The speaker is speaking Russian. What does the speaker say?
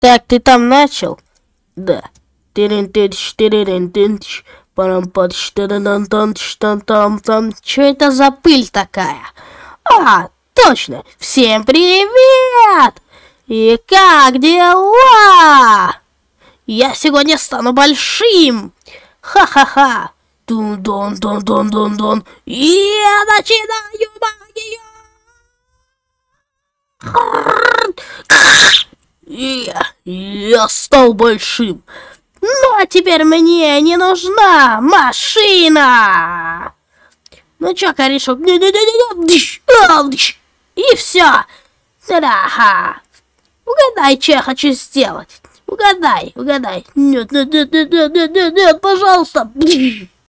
Так, ты там начал? Да. Что это за пыль такая? А, точно! Всем привет! И как дела? Я сегодня стану большим! Ха-ха-ха! Дун-дун-дун-дун-дун-дун! Я начинаю! Я, я стал большим. Ну, а теперь мне не нужна машина! Ну чё, корешок? А, И все. Ага. Угадай, что я хочу сделать. Угадай, угадай. Нет, нет, нет, нет, нет, нет, нет, пожалуйста.